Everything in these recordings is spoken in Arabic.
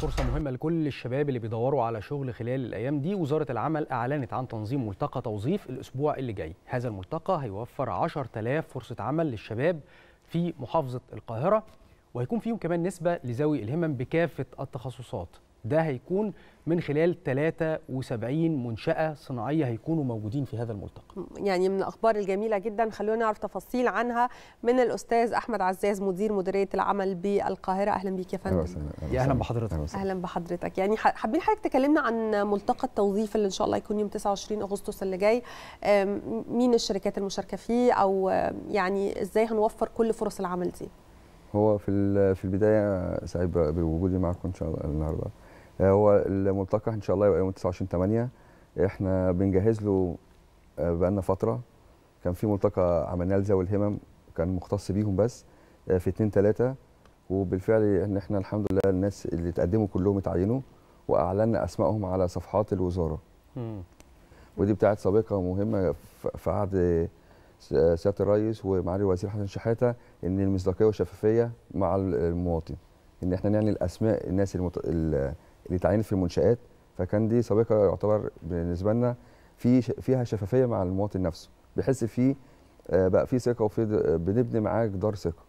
فرصة مهمة لكل الشباب اللي بيدوروا على شغل خلال الأيام دي وزارة العمل أعلنت عن تنظيم ملتقى توظيف الأسبوع اللي جاي هذا الملتقى هيوفر 10000 فرصة عمل للشباب في محافظة القاهرة وهيكون فيهم كمان نسبة لذوي الهمم بكافة التخصصات ده هيكون من خلال 73 منشأة صناعية هيكونوا موجودين في هذا الملتقى يعني من الأخبار الجميلة جدا خلونا نعرف تفاصيل عنها من الأستاذ أحمد عزاز مدير مديرية العمل بالقاهرة أهلا بيك يا فندم أهلا, أهلا بحضرتك أهلا, أهلا بحضرتك يعني حابين حضرتك تكلمنا عن ملتقى التوظيف اللي إن شاء الله يكون يوم 29 أغسطس اللي جاي مين الشركات المشاركة فيه أو يعني إزاي هنوفر كل فرص العمل دي هو في في البدايه سعيد بوجودي معكم ان شاء الله النهارده آه، هو الملتقى ان شاء الله يبقى يوم 29 8 احنا بنجهز له آه، بقالنا فتره كان في ملتقى عملناه لذوي الهمم كان مختص بيهم بس آه، في 2 3 وبالفعل ان احنا الحمد لله الناس اللي تقدموا كلهم اتعينوا واعلنا اسمائهم على صفحات الوزاره. ودي بتاعت سابقه مهمه في عهد سياده الرئيس ومعالي الوزير حسن شحاته ان المصداقيه والشفافيه مع المواطن ان احنا نعني الاسماء الناس المت... اللي في المنشات فكان دي سابقه يعتبر بالنسبه لنا في فيها شفافيه مع المواطن نفسه بيحس فيه آه، بقى في ثقه وفي بنبني معاه جدار ثقه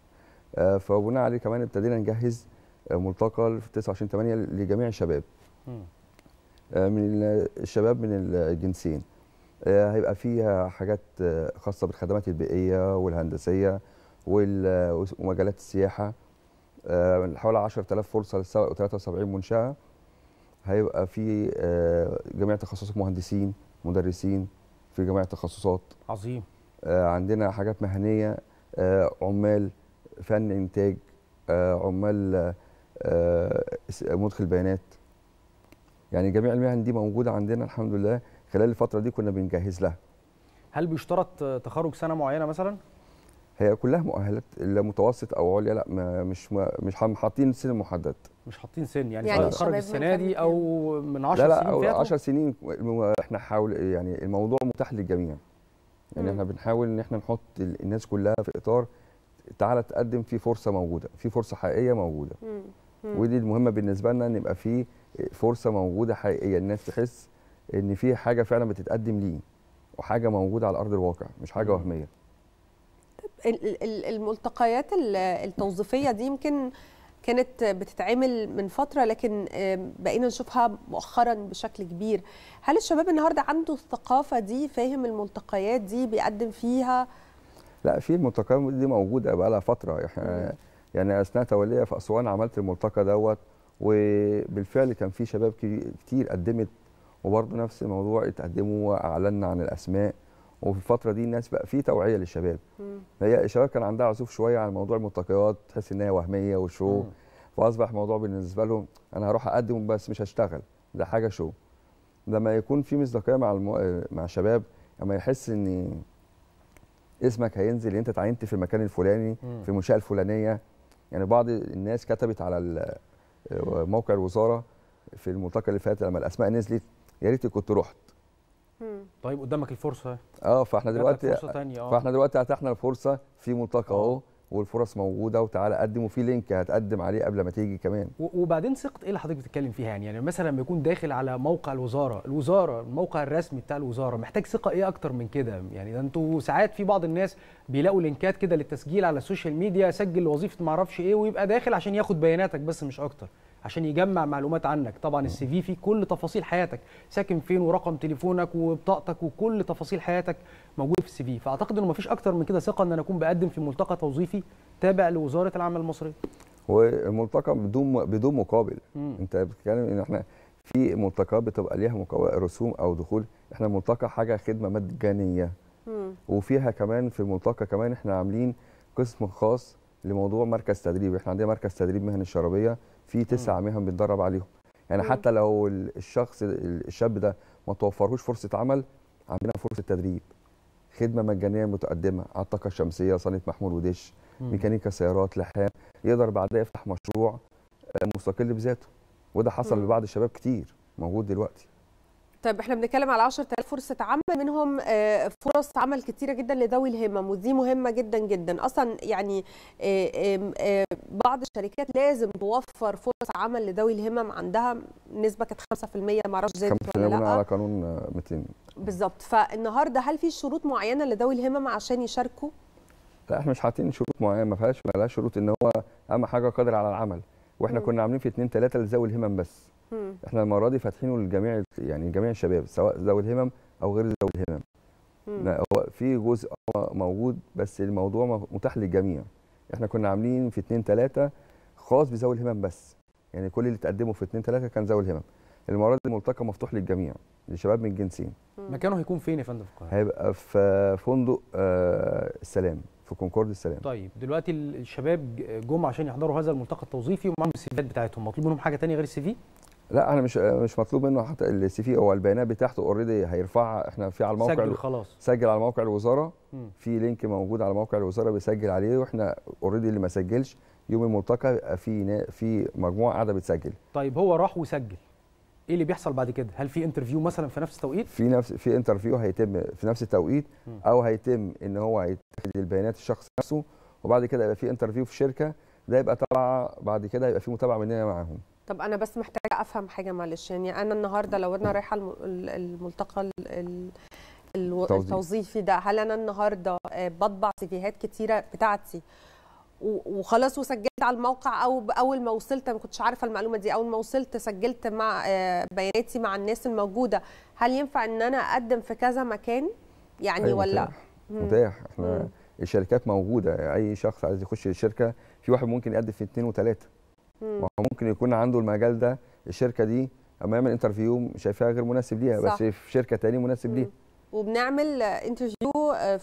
آه، فبناء عليه كمان ابتدينا نجهز آه، ملتقى في 29 8 لجميع الشباب من الشباب من الجنسين هيبقى فيها حاجات خاصه بالخدمات البيئيه والهندسيه ومجالات السياحه حوالي 10000 فرصه ل 73 منشاه هيبقى في آه، جميع تخصصات مهندسين مدرسين في جميع التخصصات عظيم آه، عندنا حاجات مهنيه آه، عمال فن انتاج عمال مدخل بيانات يعني جميع المهن دي موجوده عندنا الحمد لله خلال الفتره دي كنا بنجهز لها هل بيشترط تخرج سنه معينه مثلا هي كلها مؤهلات لا متوسط او عليا لا مش مش حاطين سن محدد مش حاطين سن يعني, يعني خرج السنه دي او من 10 سنين لا لا 10 سنين احنا حاول يعني الموضوع متاح للجميع يعني احنا بنحاول ان احنا نحط الناس كلها في اطار تعالى تقدم في فرصه موجوده في فرصه حقيقيه موجوده ودي المهمه بالنسبه لنا ان يبقى في فرصه موجوده حقيقيه الناس تحس ان في حاجه فعلا بتتقدم ليه وحاجه موجوده على ارض الواقع مش حاجه وهميه الملتقيات التوظيفيه دي يمكن كانت بتتعمل من فتره لكن بقينا نشوفها مؤخرا بشكل كبير هل الشباب النهارده عنده الثقافه دي فاهم الملتقيات دي بيقدم فيها لا في الملتقيات دي موجوده بقى لها فتره يعني اثناء توليه في اسوان عملت الملتقى دوت وبالفعل كان في شباب كتير قدمت وبرضه نفس الموضوع اتقدموا واعلنا عن الاسماء وفي الفتره دي الناس بقى في توعيه للشباب مم. هي الشباب كان عندها عزوف شويه على موضوع الملتقيات تحس ان هي وهميه وشو مم. فاصبح موضوع بالنسبه لهم انا هروح اقدم بس مش هشتغل ده حاجه شو لما يكون في مصداقيه مع المو... مع الشباب لما يحس ان اسمك هينزل انت اتعينت في المكان الفلاني مم. في المنشاه الفلانيه يعني بعض الناس كتبت على آه، موقع الوزاره في الملتقى اللي فات لما الاسماء نزلت يا ريت كنت رحت طيب قدامك الفرصه اه فاحنا دلوقتي فرصه تانية آه. فاحنا دلوقتي اتاحنا الفرصه في ملتقى آه. اهو والفرص موجوده وتعالى قدم وفي لينك هتقدم عليه قبل ما تيجي كمان وبعدين ثقه ايه اللي حضرتك بتتكلم فيها يعني يعني مثلا لما يكون داخل على موقع الوزاره الوزاره الموقع الرسمي بتاع الوزاره محتاج ثقه ايه اكتر من كده يعني ده انتوا ساعات في بعض الناس بيلاقوا لينكات كده للتسجيل على السوشيال ميديا سجل وظيفه ما اعرفش ايه ويبقى داخل عشان ياخد بياناتك بس مش اكتر عشان يجمع معلومات عنك طبعا السي في فيه كل تفاصيل حياتك ساكن فين ورقم تليفونك وبطاقتك وكل تفاصيل حياتك موجوده في السي في فاعتقد انه مفيش اكتر من كده ثقه ان انا اكون بقدم في ملتقى توظيفي تابع لوزاره العمل المصريه والملتقى بدون بدون مقابل مم. انت بتتكلم ان احنا في ملتقى بتبقى ليها رسوم او دخول احنا ملتقى حاجه خدمه مجانيه وفيها كمان في الملتقى كمان احنا عاملين قسم خاص لموضوع مركز تدريب احنا عندنا مركز تدريب مهن الشرابيه في تسع مهن بنتدرب عليهم يعني حتى لو الشخص الشاب ده ما توفرهوش فرصه عمل عندنا فرصه تدريب خدمه مجانيه متقدمه على الطاقه الشمسيه صناعه محمول ودش ميكانيكا سيارات لحام يقدر بعدها يفتح مشروع آه، مستقل بذاته وده حصل لبعض الشباب كتير موجود دلوقتي طيب احنا بنتكلم على 10000 فرصه عمل منهم آه، فرص عمل كتيره جدا لذوي الهمم ودي مهمه جدا جدا اصلا يعني آه، آه، بعض الشركات لازم توفر فرص عمل لذوي الهمم عندها نسبه كانت 5% معرفش زادت ولا لا على قانون 200 بالظبط فالنهارده هل في شروط معينه لذوي الهمم عشان يشاركوا؟ لا احنا مش حاطين شروط معينه ما فيهاش ما شروط ان هو اهم حاجه قادر على العمل واحنا مم. كنا عاملين في اثنين ثلاثه لذوي الهمم بس مم. احنا المره دي فاتحينه لجميع يعني جميع الشباب سواء ذوي الهمم او غير ذوي الهمم هو في جزء موجود بس الموضوع متاح للجميع احنا كنا عاملين في اثنين ثلاثه خاص بذوي الهمم بس يعني كل اللي تقدموا في اثنين ثلاثه كان ذوي الهمم المره دي الملتقى مفتوح للجميع لشباب من الجنسين مكانه هيكون فين يا فندم في القاهره هيبقى في فندق آه السلام في كونكورد السلام طيب دلوقتي الشباب جم عشان يحضروا هذا الملتقى التوظيفي ومعاهم السيفيات بتاعتهم مطلوب منهم حاجه ثانيه غير السي في لا انا مش آه، مش مطلوب منه حتى السي في هو البيانات بتاعته اوريدي هيرفعها احنا في على الموقع سجل خلاص سجل على موقع الوزاره في لينك موجود على موقع الوزاره بيسجل عليه واحنا اوريدي اللي ما سجلش يوم الملتقى آه، في في مجموعه قاعده بتسجل طيب هو راح وسجل ايه اللي بيحصل بعد كده هل في انترفيو مثلا في نفس التوقيت في نفس في انترفيو هيتم في نفس التوقيت او هيتم ان هو البيانات الشخص نفسه وبعد كده يبقى في انترفيو في شركه ده يبقى طبعا بعد كده يبقى في متابعه مننا معاهم طب انا بس محتاجه افهم حاجه معلش يعني انا النهارده لو انا رايحه الملتقى التوظيفي ده هل انا النهارده آه، بطبع سيفيهات كتيره بتاعتي وخلاص وسجلت على الموقع او اول ما وصلت ما كنتش عارفه المعلومه دي اول ما وصلت سجلت مع آه، بياناتي مع الناس الموجوده هل ينفع ان انا اقدم في كذا مكان يعني أيوة ولا متاح احنا مم. الشركات موجوده اي شخص عايز يخش الشركه في واحد ممكن يقدم في اثنين وثلاثه ما هو ممكن يكون عنده المجال ده الشركه دي اما يعمل انترفيو شايفاها غير مناسب ليها صح. بس في شركه ثانيه مناسب ليها وبنعمل انترفيو آه،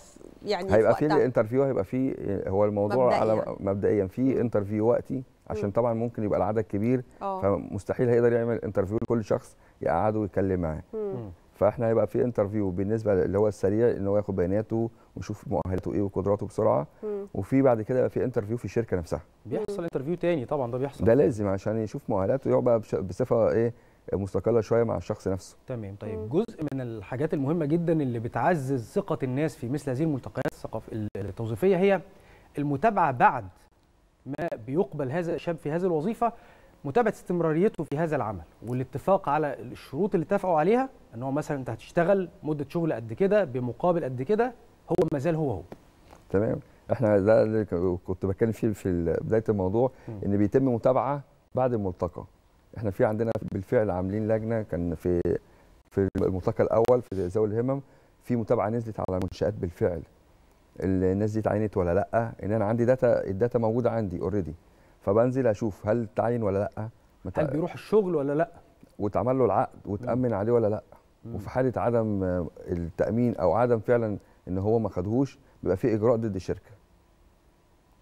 يعني هيبقى في الانترفيو هيبقى في آه، هو الموضوع مبدئيا. على مبدئيا في انترفيو وقتي عشان طبعا ممكن يبقى العدد كبير أوه. فمستحيل هيقدر يعمل انترفيو لكل شخص يقعده ويتكلم معاه فاحنا هيبقى في انترفيو بالنسبه اللي هو السريع ان هو ياخد بياناته ويشوف مؤهلاته ايه وقدراته بسرعه وفي بعد كده يبقى في انترفيو في الشركه نفسها بيحصل انترفيو تاني طبعا ده بيحصل ده لازم عشان يشوف مؤهلاته يقعد بقى بصفه ايه مستقله شويه مع الشخص نفسه تمام طيب مم. جزء من الحاجات المهمه جدا اللي بتعزز ثقه الناس في مثل هذه الملتقيات التوظيفيه هي المتابعه بعد ما بيقبل هذا الشاب في هذه الوظيفه متابعه استمراريته في هذا العمل والاتفاق على الشروط اللي اتفقوا عليها ان هو مثلا انت هتشتغل مده شغل قد كده بمقابل قد كده هو ما زال هو هو تمام احنا ده اللي كنت بتكلم فيه في بدايه الموضوع م. ان بيتم متابعه بعد الملتقى احنا في عندنا بالفعل عاملين لجنه كان في في الملتقى الاول في ذوي الهمم في متابعه نزلت على المنشات بالفعل الناس دي اتعينت ولا لا ان انا عندي داتا الداتا موجوده عندي اوريدي فبنزل اشوف هل تعين ولا لا متع... هل بيروح الشغل ولا لا واتعمل له العقد وتامن عليه ولا لا مم. وفي حاله عدم آه، التامين او عدم فعلا ان هو ما خدهوش بيبقى في اجراء ضد الشركه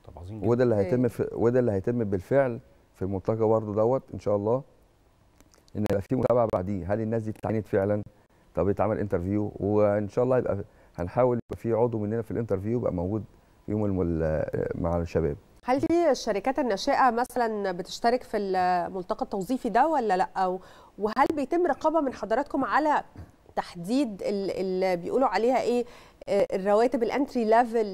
طب عظيم جدا وده اللي هيتم في وده اللي هيتم بالفعل في الملتقى برضه دوت ان شاء الله ان يبقى في متابعه بعديه هل الناس دي اتعينت فعلا طب يتعمل انترفيو وان شاء الله يبقى هنحاول يبقى في عضو مننا في الانترفيو يبقى موجود يوم آه، مع الشباب هل في الشركات الناشئه مثلا بتشترك في الملتقى التوظيفي ده ولا لا وهل بيتم رقابه من حضراتكم على تحديد اللي بيقولوا عليها ايه آه، الرواتب الانتري ليفل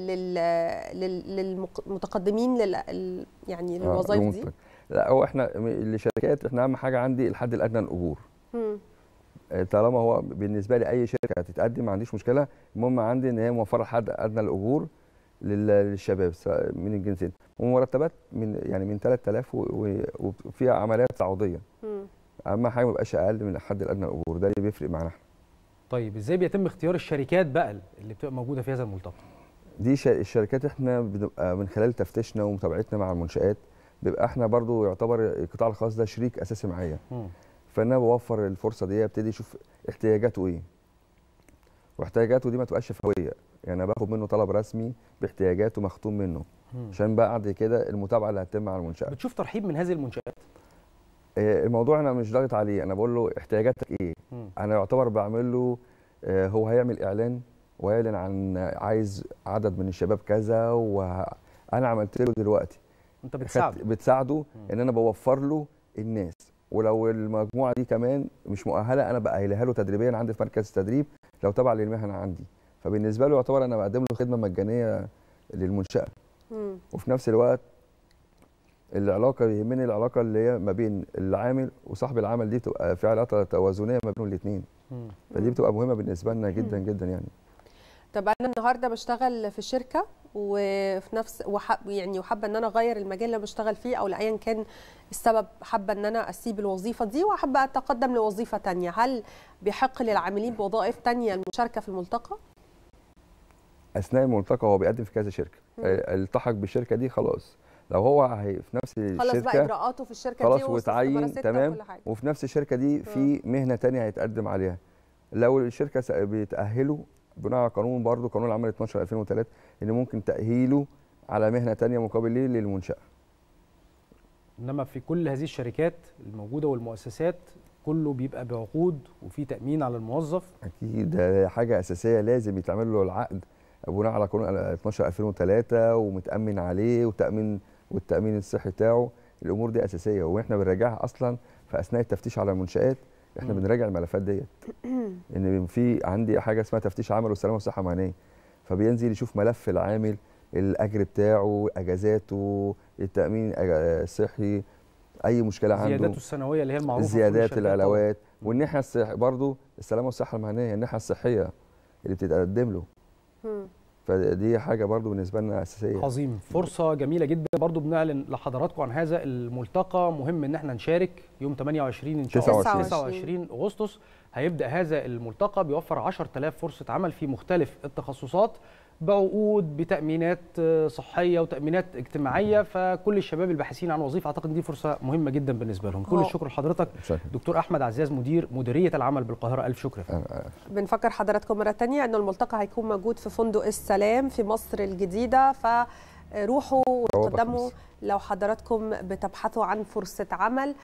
للمتقدمين لل يعني آه، للوظائف دي لا هو احنا الشركات احنا اهم حاجه عندي الحد الادنى الاجور آه، طالما هو بالنسبه لي اي شركه هتتقدم ما عنديش مشكله المهم عندي ان هي موفره الحد ادنى الاجور للشباب من الجنسين ومرتبات من يعني من 3000 وفيها عمليات تعويضيه اهم حاجه ما يبقاش اقل من الحد الادنى للاجور ده اللي بيفرق معانا احنا طيب ازاي بيتم اختيار الشركات بقى اللي بتبقى موجوده في هذا الملتقى دي الشركات احنا بنبقى من خلال تفتيشنا ومتابعتنا مع المنشات بيبقى احنا برضو يعتبر القطاع الخاص ده شريك اساسي معايا فانا بوفر الفرصه دي ابتدي اشوف احتياجاته ايه واحتياجاته دي ما تبقاش فهويه يعني انا باخد منه طلب رسمي باحتياجاته مختوم منه عشان بعد كده المتابعه اللي هتتم على المنشاه بتشوف ترحيب من هذه المنشات آه، الموضوع انا مش ضاغط عليه انا بقول له احتياجاتك ايه مم. انا يعتبر بعمل له آه، هو هيعمل اعلان ويعلن عن عايز عدد من الشباب كذا وانا عملت له دلوقتي انت بتساعده بتساعده مم. ان انا بوفر له الناس ولو المجموعه دي كمان مش مؤهله انا بأهلها له تدريبيا عندي في مركز التدريب لو تبع للمهن عندي فبالنسبه له يعتبر انا بقدم له خدمه مجانيه للمنشاه مم. وفي نفس الوقت العلاقه يهمني العلاقه اللي هي ما بين العامل وصاحب العمل دي بتبقى في علاقه توازنيه ما بين الاثنين فدي بتبقى مهمه بالنسبه لنا جدا مم. جدا يعني طب انا النهارده بشتغل في شركه وفي نفس وحب يعني وحابه ان انا اغير المجال اللي بشتغل فيه او لايا كان السبب حابه ان انا اسيب الوظيفه دي وحابه اتقدم لوظيفه تانية هل بيحق للعاملين بوظائف تانية المشاركه في الملتقى اثناء الملتقى هو بيقدم في كذا شركه آه، التحق بالشركه دي خلاص لو هو في نفس الشركه خلاص بقى اجراءاته في الشركه خلاص دي خلاص وتعين تمام وفي نفس الشركه دي في مهنه ثانيه هيتقدم عليها لو الشركه بتاهله بناء على قانون برضه قانون العمل 12 2003 ان ممكن تاهيله على مهنه ثانيه مقابل ليه للمنشاه انما في كل هذه الشركات الموجوده والمؤسسات كله بيبقى بعقود وفي تامين على الموظف اكيد ده حاجه اساسيه لازم يتعمل له العقد بناء على قانون 12 2003 ومتامن عليه وتامين والتامين الصحي بتاعه الامور دي اساسيه واحنا بنراجعها اصلا في اثناء التفتيش على المنشات احنا بنراجع الملفات ديت ان في عندي حاجه اسمها تفتيش عمل والسلامه والصحه المهنيه فبينزل يشوف ملف العامل الاجر بتاعه اجازاته التامين الصحي اي مشكله عنده زياداته السنويه اللي هي المعروفه الزيادات العلاوات والناحيه الصحيه برضه السلامه والصحه المهنيه الناحيه الصحيه اللي بتتقدم له فدي حاجه برضو بالنسبه لنا اساسيه عظيم فرصه جميله جدا برضو بنعلن لحضراتكم عن هذا الملتقى مهم ان احنا نشارك يوم 28 ان شاء الله 29, 29 اغسطس هيبدا هذا الملتقى بيوفر 10000 فرصه عمل في مختلف التخصصات بعقود بتامينات آه، صحيه وتامينات اجتماعيه فكل الشباب الباحثين عن وظيفه اعتقد دي فرصه مهمه جدا بالنسبه لهم كل آه. الشكر لحضرتك دكتور احمد عزاز مدير مديريه العمل بالقاهره الف شكر بنفكر حضراتكم مره ثانيه ان الملتقى هيكون موجود في فندق السلام في مصر الجديده ف روحوا وتقدموا لو حضراتكم بتبحثوا عن فرصة عمل